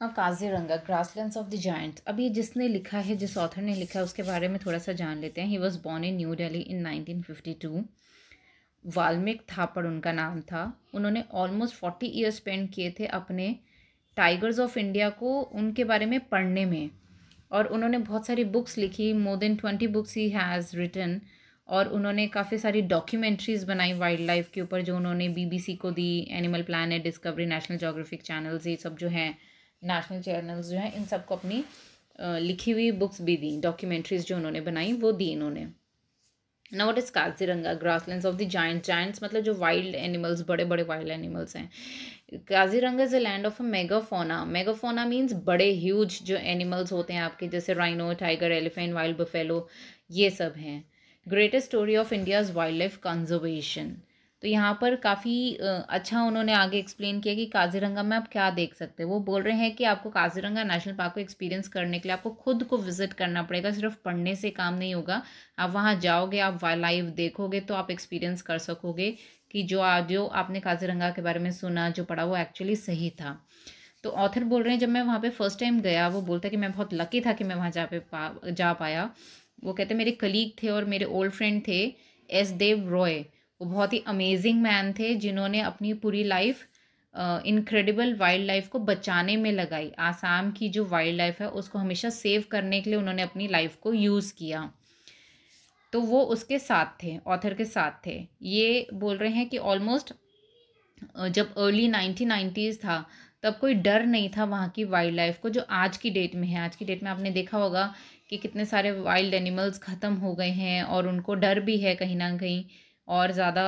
अब हाँ, Kaziranga grasslands of the giant अब ये जिसने लिखा है जिस ऑथर ने लिखा है उसके बारे में थोड़ा सा जान लेते हैं he was born in New Delhi in nineteen fifty two Valmik Thapar उनका नाम था उन्होंने ऑलमोस्ट फोर्टी ईयर स्पेंड किए थे अपने टाइगर्स ऑफ इंडिया को उनके बारे में पढ़ने में और उन्होंने बहुत सारी बुक्स लिखी more than twenty books he has written और उन्होंने काफ़ी सारी डॉक्यूमेंट्रीज़ बनाई वाइल्ड लाइफ के ऊपर जो उन्होंने बीबीसी को दी animal planet discovery national geographic channels ये सब जो हैं नेशनल चैनल्स जो हैं इन सबको अपनी लिखी हुई बुक्स भी दी डॉक्यूमेंट्रीज जो उन्होंने बनाई वो दी इन्होंने ना what is Kaziranga land of the giant giants मतलब जो वाइल्ड एनिमल्स बड़े बड़े वाइल्ड एनिमल्स हैं Kaziranga is a land of a megafauna megafauna means बड़े ह्यूज जो एनिमल्स होते हैं आपके जैसे rhino tiger elephant wild buffalo ये सब हैं greatest story of India's wildlife conservation तो यहाँ पर काफ़ी अच्छा उन्होंने आगे एक्सप्लेन किया कि काजीरंगा में आप क्या देख सकते हैं वो बोल रहे हैं कि आपको काजीरंगा नेशनल पार्क को एक्सपीरियंस करने के लिए आपको खुद को विजिट करना पड़ेगा सिर्फ पढ़ने से काम नहीं होगा आप वहाँ जाओगे आप वाइल्ड लाइफ देखोगे तो आप एक्सपीरियंस कर सकोगे कि जो आ, जो आपने काजीरंगा के बारे में सुना जो पढ़ा वो एक्चुअली सही था तो ऑथर बोल रहे हैं जब मैं वहाँ पर फर्स्ट टाइम गया वो बोलता कि मैं बहुत लकी था कि मैं वहाँ जा पे पा जा पाया वो कहते मेरे कलीग थे और मेरे ओल्ड फ्रेंड थे एस देव रॉय वो बहुत ही अमेजिंग मैन थे जिन्होंने अपनी पूरी लाइफ इनक्रेडिबल वाइल्ड लाइफ को बचाने में लगाई आसाम की जो वाइल्ड लाइफ है उसको हमेशा सेव करने के लिए उन्होंने अपनी लाइफ को यूज़ किया तो वो उसके साथ थे ऑथर के साथ थे ये बोल रहे हैं कि ऑलमोस्ट जब अर्ली नाइनटीन नाइन्टीज़ था तब कोई डर नहीं था वहाँ की वाइल्ड लाइफ को जो आज की डेट में है आज की डेट में आपने देखा होगा कि कितने सारे वाइल्ड एनिमल्स ख़त्म हो गए हैं और उनको डर भी है कहीं ना कहीं और ज़्यादा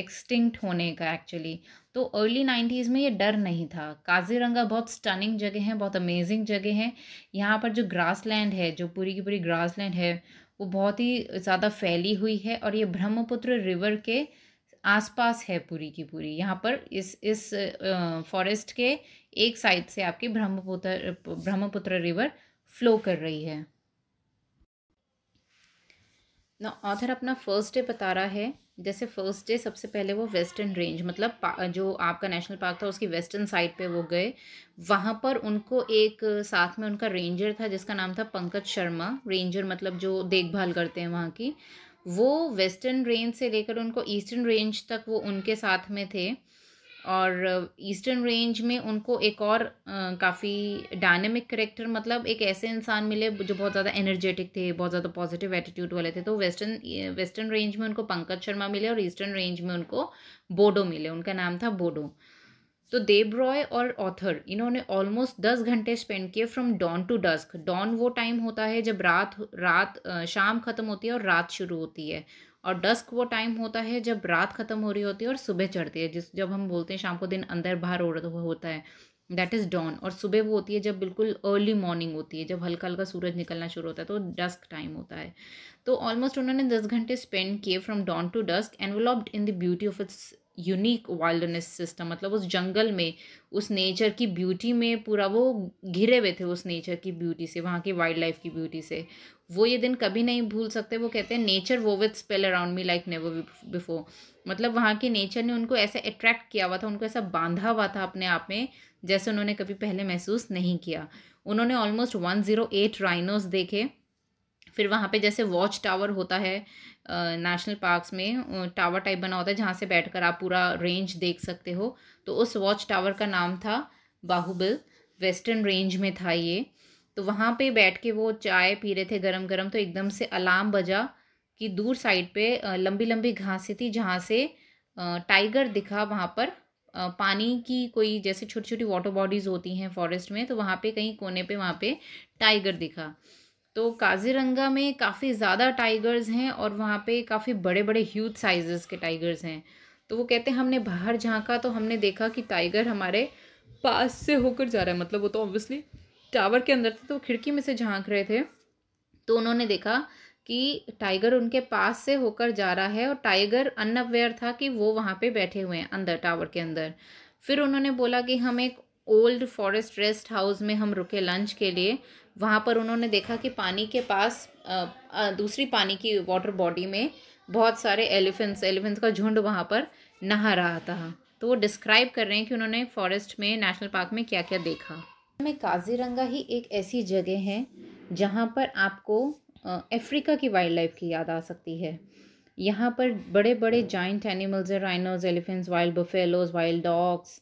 एक्सटिंक्ट होने का एक्चुअली तो अर्ली नाइन्टीज़ में ये डर नहीं था काजीरंगा बहुत स्टनिंग जगह है बहुत अमेजिंग जगह है यहाँ पर जो ग्रास लैंड है जो पूरी की पूरी ग्रास लैंड है वो बहुत ही ज़्यादा फैली हुई है और ये ब्रह्मपुत्र रिवर के आसपास है पूरी की पूरी यहाँ पर इस इस फॉरेस्ट के एक साइड से आपकी ब्रह्मपुत्र ब्रह्मपुत्र रिवर फ्लो कर रही है ना ऑथर अपना फर्स्ट डे बता रहा है जैसे फर्स्ट डे सबसे पहले वो वेस्टर्न रेंज मतलब जो आपका नेशनल पार्क था उसकी वेस्टर्न साइड पे वो गए वहाँ पर उनको एक साथ में उनका रेंजर था जिसका नाम था पंकज शर्मा रेंजर मतलब जो देखभाल करते हैं वहाँ की वो वेस्टर्न रेंज से लेकर उनको ईस्टर्न रेंज तक वो उनके साथ में थे और ईस्टर्न रेंज में उनको एक और काफ़ी डायनेमिक करेक्टर मतलब एक ऐसे इंसान मिले जो बहुत ज़्यादा एनर्जेटिक थे बहुत ज़्यादा पॉजिटिव एटीट्यूड वाले थे तो वेस्टर्न वेस्टर्न रेंज में उनको पंकज शर्मा मिले और ईस्टर्न रेंज में उनको बोडो मिले उनका नाम था बोडो तो देव रॉय और ऑथर इन्होंने ऑलमोस्ट दस घंटे स्पेंड किए from dawn to dusk dawn वो टाइम होता है जब रात रात शाम ख़त्म होती है और रात शुरू होती है और डस्क वो टाइम होता है जब रात ख़त्म हो रही होती है और सुबह चढ़ती है जिस जब हम बोलते हैं शाम को दिन अंदर बाहर हो होता है दैट इज़ डॉन और सुबह वो होती है जब बिल्कुल अर्ली मॉर्निंग होती है जब हल्का हल्का सूरज निकलना शुरू होता है तो डस्क टाइम होता है तो ऑलमोस्ट उन्होंने दस घंटे स्पेंड किए from dawn to dusk enveloped in the beauty of its unique wildness system मतलब उस जंगल में उस नेचर की ब्यूटी में पूरा वो घिरे हुए थे उस नेचर की ब्यूटी से वहाँ की वाइल्ड लाइफ की ब्यूटी से वो ये दिन कभी नहीं भूल सकते वो कहते हैं नेचर वो with spell around me like never before मतलब वहाँ की नेचर ने उनको ऐसे अट्रैक्ट किया हुआ था उनको ऐसा बांधा हुआ था अपने आप में जैसे उन्होंने कभी पहले महसूस नहीं किया उन्होंने almost one zero eight rhinos देखे फिर वहाँ पे जैसे वॉच टावर होता है नेशनल पार्क्स में टावर टाइप बना होता है जहाँ से बैठकर आप पूरा रेंज देख सकते हो तो उस वॉच टावर का नाम था बाहुबल वेस्टर्न रेंज में था ये तो वहाँ पे बैठ के वो चाय पी रहे थे गरम गरम तो एकदम से अलार्म बजा कि दूर साइड पे लंबी लंबी घासें थी जहाँ से टाइगर दिखा वहाँ पर पानी की कोई जैसे छोटी छोटी वाटर बॉडीज़ होती हैं फॉरेस्ट में तो वहाँ पे कहीं कोने पे वहाँ पे टाइगर दिखा तो काजीरंगा में काफ़ी ज़्यादा टाइगर्स हैं और वहाँ पे काफ़ी बड़े बड़े ह्यूज साइज़ के टाइगर्स हैं तो वो कहते हैं हमने बाहर झाँका तो हमने देखा कि टाइगर हमारे पास से होकर जा रहा है मतलब वो तो ऑब्वियसली टावर के अंदर थे तो खिड़की में से झांक रहे थे तो उन्होंने देखा कि टाइगर उनके पास से होकर जा रहा है और टाइगर अनअवेयर था कि वो वहाँ पे बैठे हुए हैं अंदर टावर के अंदर फिर उन्होंने बोला कि हम एक ओल्ड फॉरेस्ट रेस्ट हाउस में हम रुके लंच के लिए वहाँ पर उन्होंने देखा कि पानी के पास दूसरी पानी की वाटर बॉडी में बहुत सारे एलिफेंट्स एलिफेंट्स का झुंड वहाँ पर नहा रहा था तो वो डिस्क्राइब कर रहे हैं कि उन्होंने फॉरेस्ट में नेशनल पार्क में क्या क्या देखा में काजीरंगा ही एक ऐसी जगह है जहाँ पर आपको अफ्रीका की वाइल्ड लाइफ की याद आ सकती है यहाँ पर बड़े बड़े जॉइंट एनिमल्स हैं rhinos elephants wild buffaloes wild dogs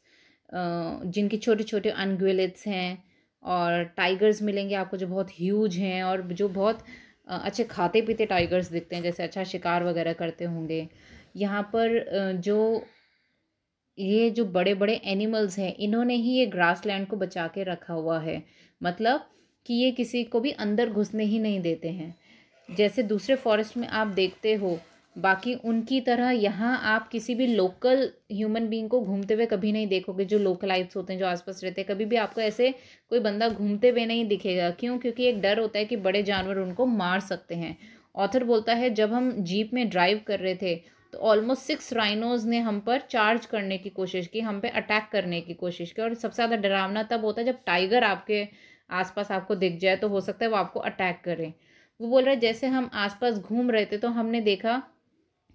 जिनके छोटे छोटे अनगुलेट्स हैं और टाइगर्स मिलेंगे आपको जो बहुत ह्यूज हैं और जो बहुत अच्छे खाते पीते टाइगर्स दिखते हैं जैसे अच्छा शिकार वगैरह करते होंगे यहाँ पर जो ये जो बड़े बड़े एनिमल्स हैं इन्होंने ही ये ग्रासलैंड को बचा के रखा हुआ है मतलब कि ये किसी को भी अंदर घुसने ही नहीं देते हैं जैसे दूसरे फॉरेस्ट में आप देखते हो बाकी उनकी तरह यहाँ आप किसी भी लोकल ह्यूमन बीइंग को घूमते हुए कभी नहीं देखोगे जो लोकलाइज होते हैं जो आसपास रहते हैं कभी भी आपको ऐसे कोई बंदा घूमते हुए नहीं दिखेगा क्यों क्योंकि एक डर होता है कि बड़े जानवर उनको मार सकते हैं ऑथर बोलता है जब हम जीप में ड्राइव कर रहे थे तो ऑलमोस्ट सिक्स राइनोज ने हम पर चार्ज करने की कोशिश की हम पे अटैक करने की कोशिश की और सबसे ज़्यादा डरावना तब होता है जब टाइगर आपके आसपास आपको दिख जाए तो हो सकता है वो आपको अटैक करें वो बोल रहा है जैसे हम आसपास घूम रहे थे तो हमने देखा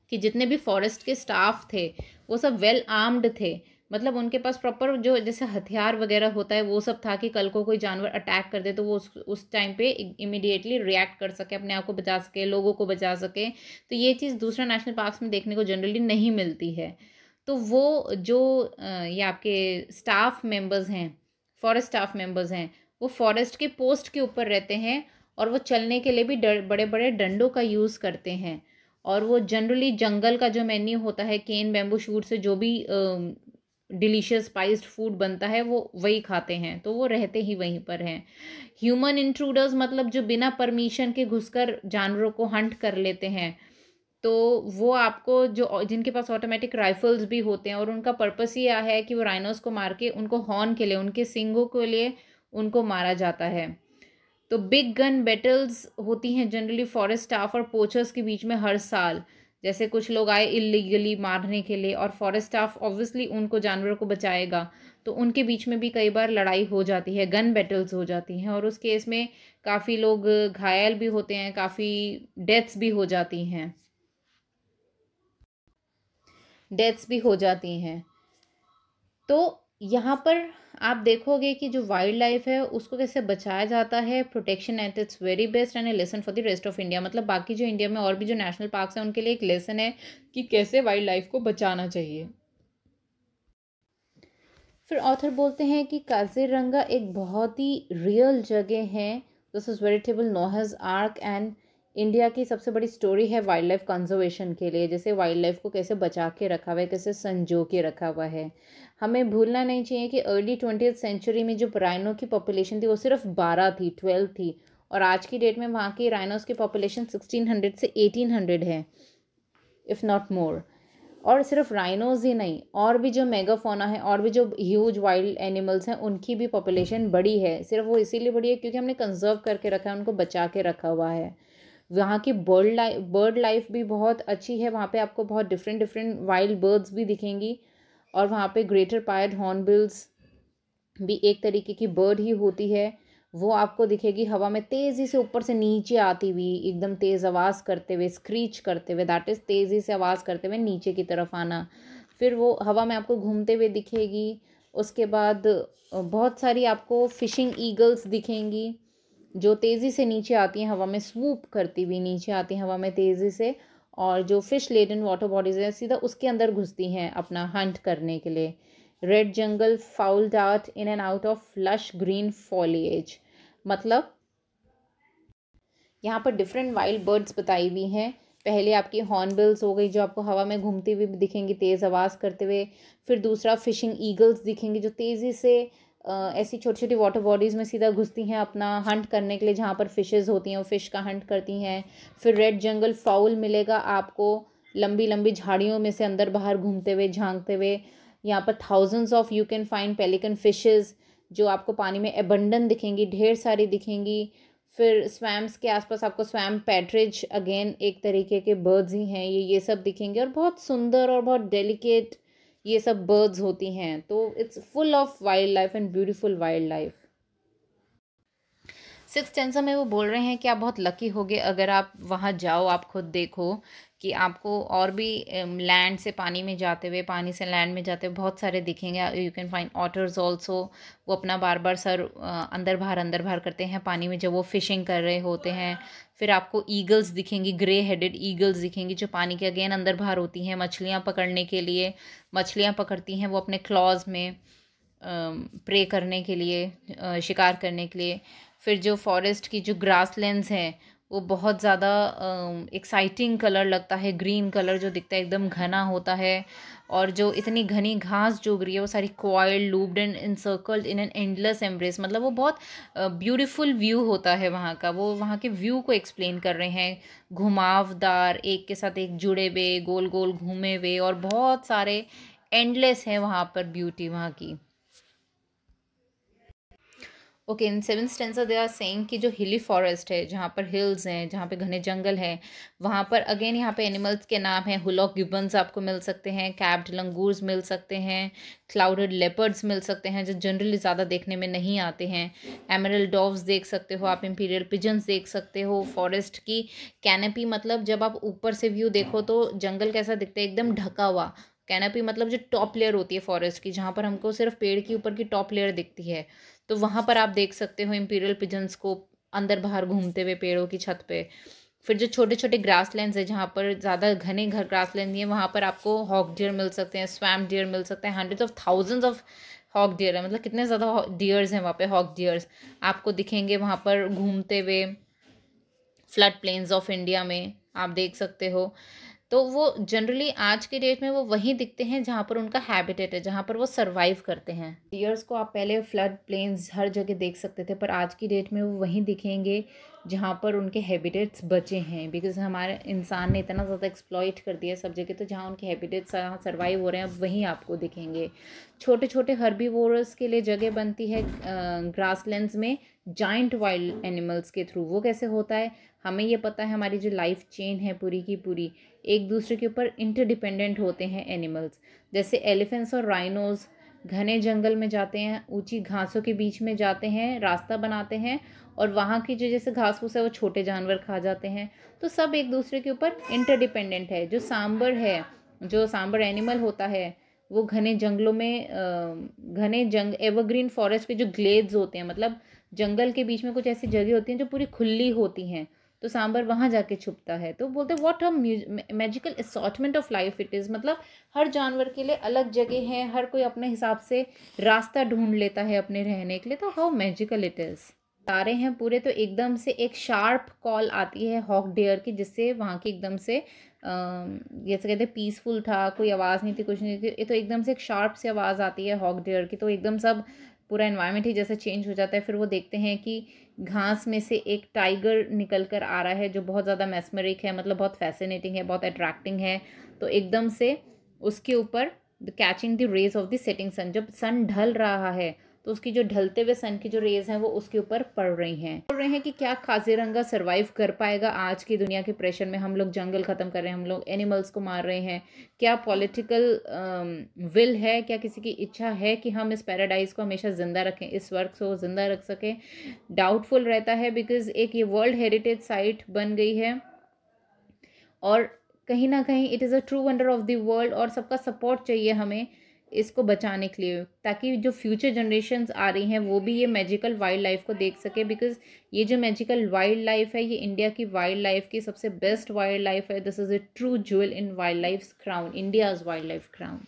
कि जितने भी फॉरेस्ट के स्टाफ थे वो सब वेल आर्म्ड थे मतलब उनके पास प्रॉपर जो जैसे हथियार वगैरह होता है वो सब था कि कल को कोई जानवर अटैक कर दे तो वो उस उस टाइम पे इमिडिएटली रिएक्ट कर सके अपने आप को बचा सके लोगों को बचा सके तो ये चीज़ दूसरा नेशनल पार्क्स में देखने को जनरली नहीं मिलती है तो वो जो ये आपके स्टाफ मेंबर्स हैं फॉरेस्ट स्टाफ मेंबर्स हैं वो फॉरेस्ट के पोस्ट के ऊपर रहते हैं और वो चलने के लिए भी बड़े बड़े डंडों का यूज़ करते हैं और वो जनरली जंगल का जो मेन्यू होता है केन बेम्बू शूट से जो भी डिलीशियस स्पाइस्ड फूड बनता है वो वही खाते हैं तो वो रहते ही वहीं पर हैं ह्यूमन इंट्रूडर्स मतलब जो बिना परमिशन के घुसकर जानवरों को हंट कर लेते हैं तो वो आपको जो जिनके पास ऑटोमेटिक राइफल्स भी होते हैं और उनका पर्पस ही यह है कि वो राइनोस को मार के उनको हॉर्न के लिए उनके सिंगों के लिए उनको मारा जाता है तो बिग गन बैटल्स होती हैं जनरली फॉरेस्ट स्टाफ और पोचर्स के बीच में हर साल जैसे कुछ लोग आए इलीगली मारने के लिए और फॉरेस्ट स्टाफ ऑब्वियसली उनको जानवरों को बचाएगा तो उनके बीच में भी कई बार लड़ाई हो जाती है गन बैटल्स हो जाती हैं और उस केस में काफ़ी लोग घायल भी होते हैं काफ़ी डेथ्स भी हो जाती हैं डेथ्स भी हो जाती हैं तो यहाँ पर आप देखोगे कि जो वाइल्ड लाइफ है उसको कैसे बचाया जाता है protection at its very best and a lesson for the rest of India मतलब बाकी जो इंडिया में और भी जो नेशनल पार्क्स हैं उनके लिए एक लेसन है कि कैसे वाइल्ड लाइफ को बचाना चाहिए फिर ऑथर बोलते हैं कि काजीरंगा एक बहुत ही रियल जगह है this is veritable Noah's ark and India की सबसे बड़ी स्टोरी है वाइल्ड लाइफ कंजर्वेशन के लिए जैसे वाइल्ड लाइफ को कैसे बचा के रखा हुआ है कैसे संजो के रखा हुआ है हमें भूलना नहीं चाहिए कि अर्ली ट्वेंटी सेंचुरी में जो राइनो की पॉपुलेशन थी वो सिर्फ बारह थी ट्वेल्व थी और आज की डेट में वहाँ की राइनोज़ की पॉपुलेशन सिक्सटीन हंड्रेड से एटीन हंड्रेड है इफ़ नॉट मोर और सिर्फ राइनोज ही नहीं और भी जो मेगाफोना है और भी जो ह्यूज वाइल्ड एनिमल्स हैं उनकी भी पॉपुलेशन बड़ी है सिर्फ वो इसीलिए बड़ी है क्योंकि हमने कंजर्व करके रखा है उनको बचा के रखा हुआ है वहाँ की बर्ड लाइफ बर्ड लाइफ भी बहुत अच्छी है वहाँ पे आपको बहुत डिफरेंट डिफरेंट वाइल्ड बर्ड्स भी दिखेंगी और वहाँ पे ग्रेटर पायड हॉर्नबिल्स भी एक तरीके की बर्ड ही होती है वो आपको दिखेगी हवा में तेज़ी से ऊपर से नीचे आती हुई एकदम तेज़ आवाज़ करते हुए स्क्रीच करते हुए दैट इज़ तेज़ी से आवाज़ करते हुए नीचे की तरफ आना फिर वो हवा में आपको घूमते हुए दिखेगी उसके बाद बहुत सारी आपको फ़िशिंग ईगल्स दिखेंगी जो तेज़ी से नीचे आती हैं हवा में स्वूप करती हुई नीचे आती हैं हवा में तेज़ी से और जो फिश लेडन वाटर बॉडीज़ हैं सीधा उसके अंदर घुसती हैं अपना हंट करने के लिए red jungle fowl dart in and out of flush green foliage मतलब यहाँ पर डिफरेंट वाइल्ड बर्ड्स बताई हुई हैं पहले आपकी हॉर्नबिल्स हो गई जो आपको हवा में घूमती हुई दिखेंगी तेज़ आवाज़ करते हुए फिर दूसरा फिशिंग ईगल्स दिखेंगे जो तेज़ी से ऐसी छोटी छोटी वाटर बॉडीज़ में सीधा घुसती हैं अपना हंट करने के लिए जहाँ पर फ़िशेज़ होती हैं वो फ़िश का हंट करती हैं फिर रेड जंगल फाउल मिलेगा आपको लंबी लंबी झाड़ियों में से अंदर बाहर घूमते हुए झांकते हुए यहाँ पर thousands of you can find pelican fishes जो आपको पानी में एबंडन दिखेंगी ढेर सारी दिखेंगी फिर स्वैम्स के आसपास आपको स्वैम पैटरेज अगेन एक तरीके के बर्ड्स ही हैं ये ये सब दिखेंगे और बहुत सुंदर और बहुत डेलिकेट ये सब बर्ड्स होती हैं तो it's full of wildlife and beautiful wildlife six stanza में वो बोल रहे हैं कि आप बहुत लकी होगे अगर आप वहाँ जाओ आप खुद देखो कि आपको और भी लैंड से पानी में जाते हुए पानी से लैंड में जाते हुए बहुत सारे दिखेंगे you can find otters also वो अपना बार बार सर अंदर बाहर अंदर बाहर करते हैं पानी में जब वो फिशिंग कर रहे होते हैं फिर आपको ईगल्स दिखेंगी ग्रे हेडेड ईगल्स दिखेंगी जो पानी के अगेन अंदर बाहर होती हैं मछलियाँ पकड़ने के लिए मछलियाँ पकड़ती हैं वो अपने क्लॉज में प्रे करने के लिए शिकार करने के लिए फिर जो फॉरेस्ट की जो ग्रास लैंड हैं वो बहुत ज़्यादा एक्साइटिंग कलर लगता है ग्रीन कलर जो दिखता है एकदम घना होता है और जो इतनी घनी घास जो रही है वो सारी coiled looped and encircled in an endless embrace मतलब वो बहुत ब्यूटीफुल व्यू होता है वहाँ का वो वहाँ के व्यू को एक्सप्लेन कर रहे हैं घुमावदार एक के साथ एक जुड़े हुए गोल गोल घूमे हुए और बहुत सारे एंडलेस हैं वहाँ पर ब्यूटी वहाँ की okay in seven stanza they are saying कि जो हिली फॉरेस्ट है जहाँ पर हिल्स हैं जहाँ पे घने जंगल हैं वहाँ पर अगेन यहाँ पे एनिमल्स के नाम हैं हुलॉक गिबन्स आपको मिल सकते हैं कैप्ड लंगूर्स मिल सकते हैं क्लाउडेड लेपर्ड्स मिल सकते हैं जो जनरली ज़्यादा देखने में नहीं आते हैं एमरल डॉव्स देख सकते हो आप इम्पीरियल पिजन्स देख सकते हो फॉरेस्ट की कैनपी मतलब जब आप ऊपर से व्यू देखो तो जंगल कैसा दिखता है एकदम ढका हुआ कैनपी मतलब जो टॉप लेयर होती है फॉरेस्ट की जहाँ पर हमको सिर्फ पेड़ के ऊपर की टॉप लेयर दिखती है तो वहाँ पर आप देख सकते हो इम्पीरियल पिजन्स को अंदर बाहर घूमते हुए पेड़ों की छत पे फिर जो छोटे छोटे ग्रास लैंड है जहाँ पर ज़्यादा घने घर ग्रास लैंड नहीं है वहाँ पर आपको हॉक डियर मिल सकते हैं स्वैम डियर मिल सकते हैं hundreds of thousands of hog deer है मतलब कितने ज़्यादा डियर्स हैं वहाँ पे हॉक डियर्स आपको दिखेंगे वहाँ पर घूमते हुए फ्लड प्लेन्स ऑफ इंडिया में आप देख सकते हो तो वो जनरली आज के डेट में वो वहीं दिखते हैं जहाँ पर उनका हैबिटेट है जहाँ पर वो सर्वाइव करते हैं डियर्स को आप पहले फ्लड प्लेन्स हर जगह देख सकते थे पर आज की डेट में वो वहीं दिखेंगे जहाँ पर उनके हैबिटेट्स बचे हैं बिकॉज हमारे इंसान ने इतना ज़्यादा एक्सप्लॉइट कर दिया सब जगह तो जहाँ उनके हैबिटेट्स जहाँ सर्वाइव हो रहे हैं वहीं आपको दिखेंगे छोटे छोटे हर्बी के लिए जगह बनती है ग्रास में जाइंट वाइल्ड एनिमल्स के थ्रू वो कैसे होता है हमें ये पता है हमारी जो लाइफ चेन है पूरी की पूरी एक दूसरे के ऊपर इंटरडिपेंडेंट होते हैं एनिमल्स जैसे एलिफेंट्स और राइनोज़ घने जंगल में जाते हैं ऊंची घासों के बीच में जाते हैं रास्ता बनाते हैं और वहाँ की जो जैसे घास फूस है वो छोटे जानवर खा जाते हैं तो सब एक दूसरे के ऊपर इंटरडिपेंडेंट है जो सांबर है जो सांबर एनिमल होता है वो घने जंगलों में घने जंग एवरग्रीन फॉरेस्ट के जो ग्लेड्स होते हैं मतलब जंगल के बीच में कुछ ऐसी जगह होती हैं जो पूरी खुली होती हैं तो सांबर वहाँ जाके छुपता है तो बोलते हैं what a magical assortment of life it is मतलब हर जानवर के लिए अलग जगह है हर कोई अपने हिसाब से रास्ता ढूंढ लेता है अपने रहने के लिए तो हाउ मैजिकल इट इज़ तारे हैं पूरे तो एकदम से एक शार्प कॉल आती है हॉक डेयर की जिससे वहाँ की एकदम से जैसे तो कहते हैं पीसफुल था कोई आवाज़ नहीं थी कुछ नहीं थी तो एकदम से एक शार्प सी आवाज़ आती है हॉक डेयर की तो एकदम सब पूरा इन्वायरमेंट ही जैसे चेंज हो जाता है फिर वो देखते हैं कि घास में से एक टाइगर निकल कर आ रहा है जो बहुत ज़्यादा मैसमरिक है मतलब बहुत फैसिनेटिंग है बहुत अट्रैक्टिंग है तो एकदम से उसके ऊपर the catching the rays of the setting sun जब सन ढल रहा है तो उसकी जो ढलते हुए सन की जो रेज हैं वो उसके ऊपर पड़ रही हैं बोल रहे हैं कि क्या काजीरंगा सर्वाइव कर पाएगा आज की दुनिया के प्रेशर में हम लोग जंगल ख़त्म कर रहे हैं हम लोग एनिमल्स को मार रहे हैं क्या पॉलिटिकल विल um, है क्या किसी की इच्छा है कि हम इस पैराडाइज को हमेशा ज़िंदा रखें इस वर्क को ज़िंदा रख सकें डाउटफुल रहता है बिकॉज एक ये वर्ल्ड हेरिटेज साइट बन गई है और कहीं ना कहीं it is a true wonder of the world और सबका सपोर्ट चाहिए हमें इसको बचाने के लिए ताकि जो फ्यूचर जनरेशन आ रही हैं वो भी ये मैजिकल वाइल्ड लाइफ को देख सके बिकॉज ये जो मैजिकल वाइल्ड लाइफ है ये इंडिया की वाइल्ड लाइफ की सबसे बेस्ट वाइल्ड लाइफ है this is a true jewel in wildlife crown India's wildlife crown